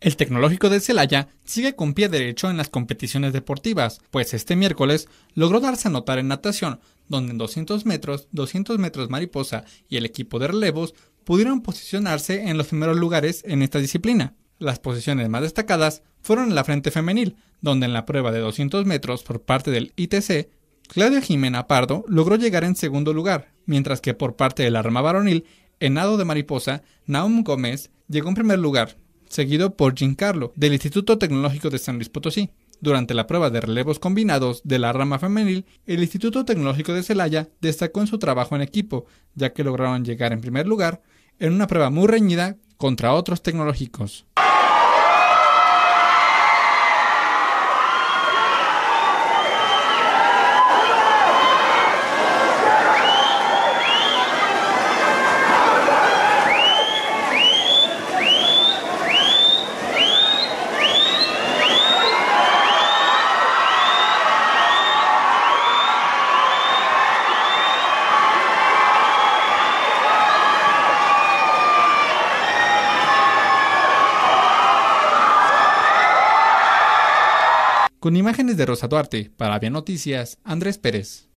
El tecnológico de Celaya sigue con pie derecho en las competiciones deportivas, pues este miércoles logró darse a notar en natación, donde en 200 metros, 200 metros mariposa y el equipo de relevos pudieron posicionarse en los primeros lugares en esta disciplina. Las posiciones más destacadas fueron en la frente femenil, donde en la prueba de 200 metros por parte del ITC, Claudia Jimena Pardo logró llegar en segundo lugar, mientras que por parte del arma varonil, en nado de mariposa, Naum Gómez llegó en primer lugar, seguido por Giancarlo, del Instituto Tecnológico de San Luis Potosí. Durante la prueba de relevos combinados de la rama femenil, el Instituto Tecnológico de Celaya destacó en su trabajo en equipo, ya que lograron llegar en primer lugar en una prueba muy reñida contra otros tecnológicos. Con imágenes de Rosa Duarte, para Bien Noticias, Andrés Pérez.